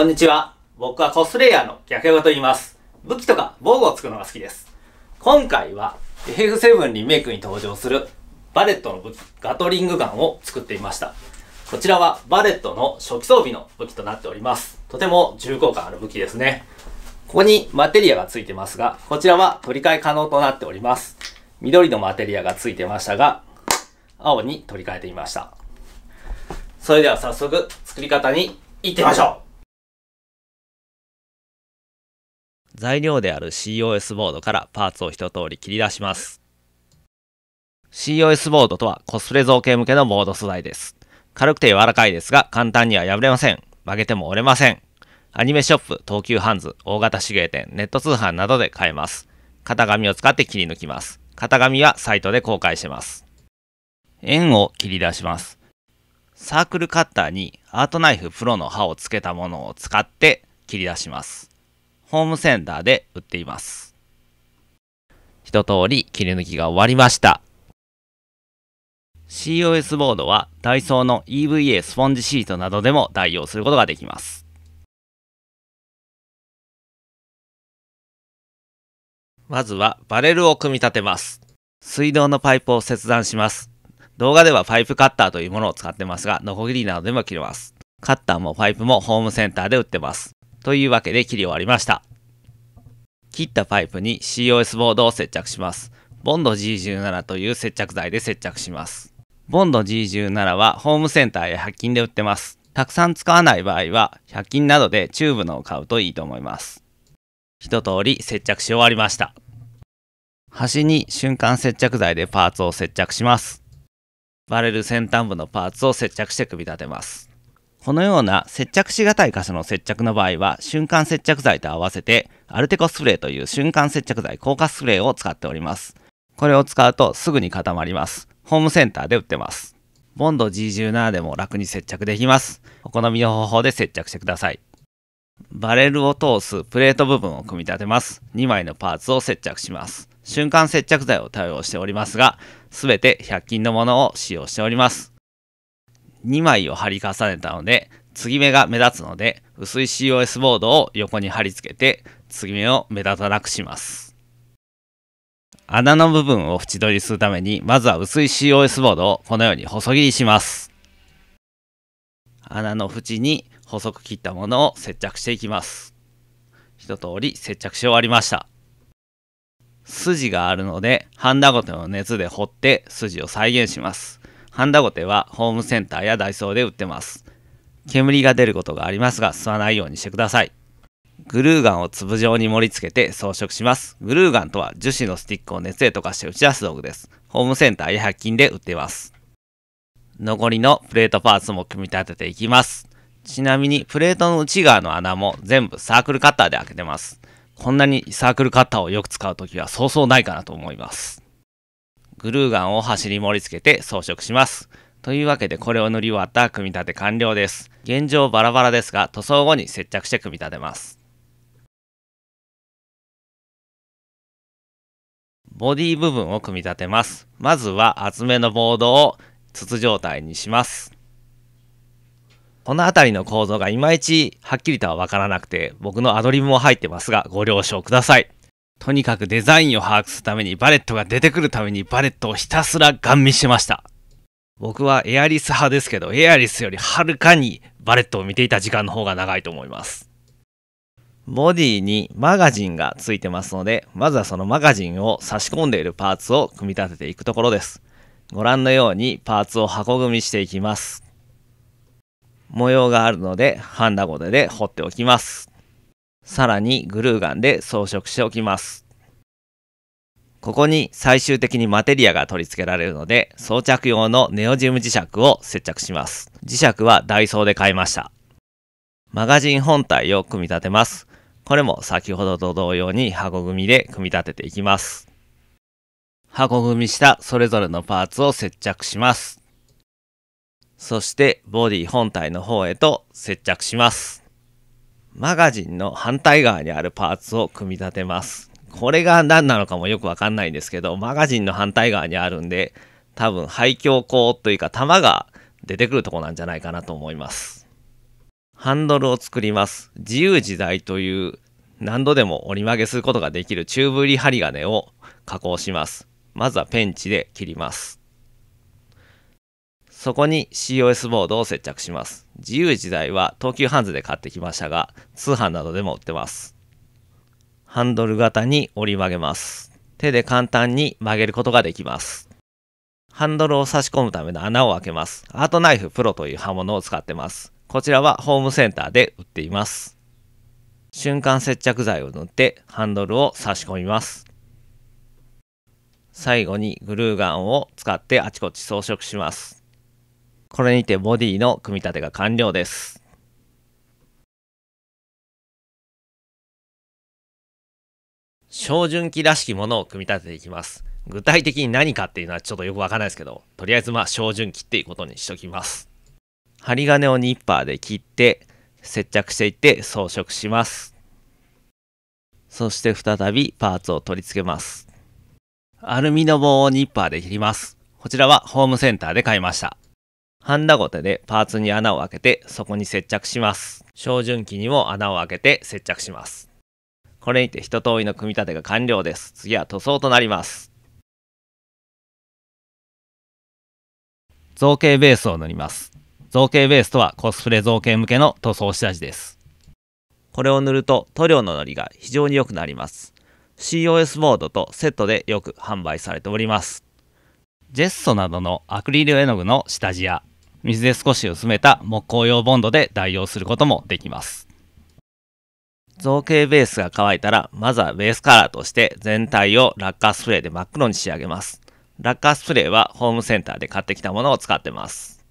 こんにちは。僕はコスプレイヤーの逆山と言います。武器とか防具を作るのが好きです。今回は FF7 リメイクに登場するバレットの武器、ガトリングガンを作ってみました。こちらはバレットの初期装備の武器となっております。とても重厚感ある武器ですね。ここにマテリアがついてますが、こちらは取り替え可能となっております。緑のマテリアがついてましたが、青に取り替えてみました。それでは早速作り方に行ってみましょう材料である COS ボードからパーツを一通り切り出します。COS ボードとはコスプレ造形向けのボード素材です。軽くて柔らかいですが簡単には破れません。曲げても折れません。アニメショップ、東急ハンズ、大型手芸店、ネット通販などで買えます。型紙を使って切り抜きます。型紙はサイトで公開します。円を切り出します。サークルカッターにアートナイフプロの刃を付けたものを使って切り出します。ホームセンターで売っています。一通り切り抜きが終わりました。COS ボードはダイソーの EVA スポンジシートなどでも代用することができます。まずはバレルを組み立てます。水道のパイプを切断します。動画ではパイプカッターというものを使ってますが、ノコギリなどでも切れます。カッターもパイプもホームセンターで売ってます。というわけで切り終わりました。切ったパイプに COS ボードを接着します。ボンド G17 という接着剤で接着します。ボンド G17 はホームセンターや100均で売ってます。たくさん使わない場合は100均などでチューブのを買うといいと思います。一通り接着し終わりました。端に瞬間接着剤でパーツを接着します。バレル先端部のパーツを接着して組み立てます。このような接着しがたい箇所の接着の場合は、瞬間接着剤と合わせて、アルテコスプレーという瞬間接着剤硬化スプレーを使っております。これを使うとすぐに固まります。ホームセンターで売ってます。ボンド G17 でも楽に接着できます。お好みの方法で接着してください。バレルを通すプレート部分を組み立てます。2枚のパーツを接着します。瞬間接着剤を対応しておりますが、すべて100均のものを使用しております。2枚を貼り重ねたので、継ぎ目が目立つので、薄い COS ボードを横に貼り付けて、継ぎ目を目立たなくします。穴の部分を縁取りするために、まずは薄い COS ボードをこのように細切りします。穴の縁に細く切ったものを接着していきます。一通り接着し終わりました。筋があるので、ハンダごとの熱で掘って筋を再現します。ハンダゴテはホームセンターやダイソーで売ってます。煙が出ることがありますが吸わないようにしてください。グルーガンを粒状に盛り付けて装飾します。グルーガンとは樹脂のスティックを熱で溶かして打ち出す道具です。ホームセンターや百均で売ってます。残りのプレートパーツも組み立てていきます。ちなみにプレートの内側の穴も全部サークルカッターで開けてます。こんなにサークルカッターをよく使うときはそうそうないかなと思います。グルーガンを端に盛り付けて装飾します。というわけでこれを塗り終わった組み立て完了です。現状バラバラですが塗装後に接着して組み立てます。ボディ部分を組み立てます。まずは厚めのボードを筒状態にします。この辺りの構造がいまいちはっきりとはわからなくて僕のアドリブも入ってますがご了承ください。とにかくデザインを把握するためにバレットが出てくるためにバレットをひたすらガン見してました。僕はエアリス派ですけど、エアリスよりはるかにバレットを見ていた時間の方が長いと思います。ボディにマガジンがついてますので、まずはそのマガジンを差し込んでいるパーツを組み立てていくところです。ご覧のようにパーツを箱組みしていきます。模様があるので、ハンダゴテで掘っておきます。さらにグルーガンで装飾しておきます。ここに最終的にマテリアが取り付けられるので、装着用のネオジム磁石を接着します。磁石はダイソーで買いました。マガジン本体を組み立てます。これも先ほどと同様に箱組みで組み立てていきます。箱組みしたそれぞれのパーツを接着します。そしてボディ本体の方へと接着します。マガジンの反対側にあるパーツを組み立てます。これが何なのかもよくわかんないんですけど、マガジンの反対側にあるんで、多分廃墟口というか弾が出てくるとこなんじゃないかなと思います。ハンドルを作ります。自由自在という何度でも折り曲げすることができるチューブ入り針金を加工します。まずはペンチで切ります。そこに COS ボードを接着します。自由自在は東急ハンズで買ってきましたが、通販などでも売ってます。ハンドル型に折り曲げます。手で簡単に曲げることができます。ハンドルを差し込むための穴を開けます。アートナイフプロという刃物を使ってます。こちらはホームセンターで売っています。瞬間接着剤を塗ってハンドルを差し込みます。最後にグルーガンを使ってあちこち装飾します。これにてボディの組み立てが完了です。照準器らしきものを組み立てていきます。具体的に何かっていうのはちょっとよくわかんないですけど、とりあえずまあ照準器っていうことにしときます。針金をニッパーで切って、接着していって装飾します。そして再びパーツを取り付けます。アルミの棒をニッパーで切ります。こちらはホームセンターで買いました。ハンダごてでパーツに穴を開けてそこに接着します。照準器にも穴を開けて接着します。これにて一通りの組み立てが完了です。次は塗装となります。造形ベースを塗ります。造形ベースとはコスプレ造形向けの塗装下地です。これを塗ると塗料ののりが非常に良くなります。COS ボードとセットでよく販売されております。ジェッソなどのアクリル絵の具の下地や水で少し薄めた木工用ボンドで代用することもできます。造形ベースが乾いたら、まずはベースカラーとして全体をラッカースプレーで真っ黒に仕上げます。ラッカースプレーはホームセンターで買ってきたものを使ってます。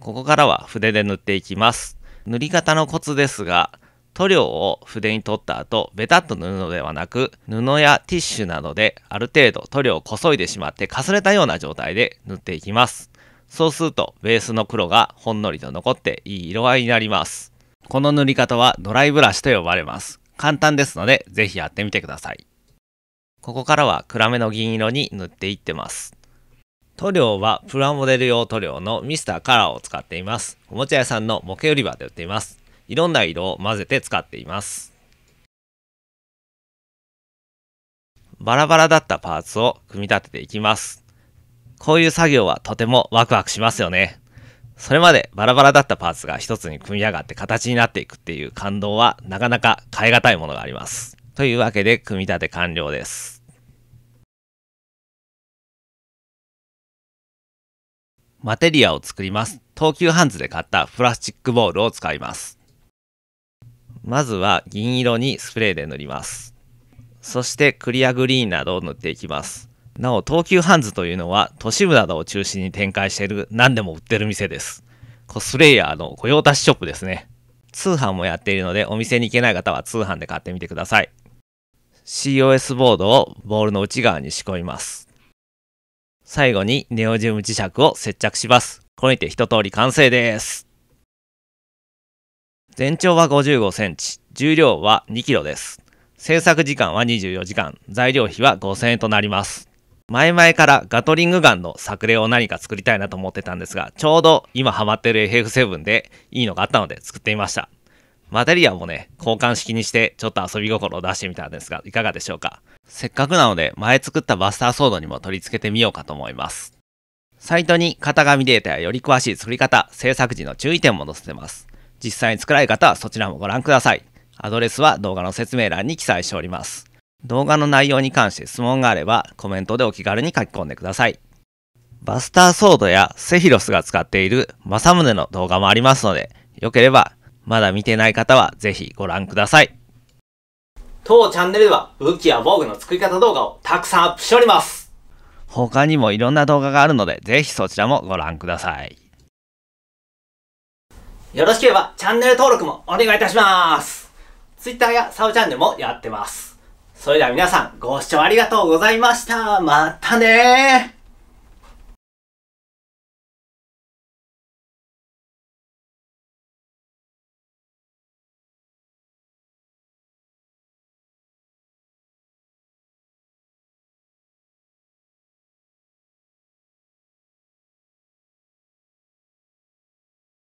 ここからは筆で塗っていきます。塗り方のコツですが、塗料を筆に取った後、ベタッと塗るのではなく、布やティッシュなどである程度塗料をこそいでしまってかすれたような状態で塗っていきます。そうするとベースの黒がほんのりと残っていい色合いになります。この塗り方はドライブラシと呼ばれます。簡単ですのでぜひやってみてください。ここからは暗めの銀色に塗っていってます。塗料はプラモデル用塗料のミスターカラーを使っています。おもちゃ屋さんの模型売り場で売っています。いろんな色を混ぜて使っています。バラバラだったパーツを組み立てていきます。こういう作業はとてもワクワクしますよね。それまでバラバラだったパーツが一つに組み上がって形になっていくっていう感動はなかなか変え難いものがあります。というわけで組み立て完了です。マテリアを作ります。東急ハンズで買ったプラスチックボールを使います。まずは銀色にスプレーで塗ります。そしてクリアグリーンなどを塗っていきます。なお、東急ハンズというのは都市部などを中心に展開している何でも売ってる店です。コスプレイヤーの御用達ショップですね。通販もやっているのでお店に行けない方は通販で買ってみてください。COS ボードをボールの内側に仕込みます。最後にネオジウム磁石を接着します。これにて一通り完成です。全長は55センチ、重量は2キロです。制作時間は24時間、材料費は5000円となります。前々からガトリングガンの作例を何か作りたいなと思ってたんですが、ちょうど今ハマってる FF7 でいいのがあったので作ってみました。マテリアもね、交換式にしてちょっと遊び心を出してみたんですが、いかがでしょうかせっかくなので、前作ったバスターソードにも取り付けてみようかと思います。サイトに型紙データやより詳しい作り方、制作時の注意点も載せてます。実際に作られる方はそちらもご覧ください。アドレスは動画の説明欄に記載しております。動画の内容に関して質問があればコメントでお気軽に書き込んでください。バスターソードやセヒロスが使っている政宗の動画もありますので、よければまだ見てない方はぜひご覧ください。当チャンネルでは武器や防具の作り方動画をたくさんアップしております。他にもいろんな動画があるので、ぜひそちらもご覧ください。よろしければチャンネル登録もお願いいたします。Twitter やサブチャンネルもやってます。それでは皆さん、ご視聴ありがとうございました。またね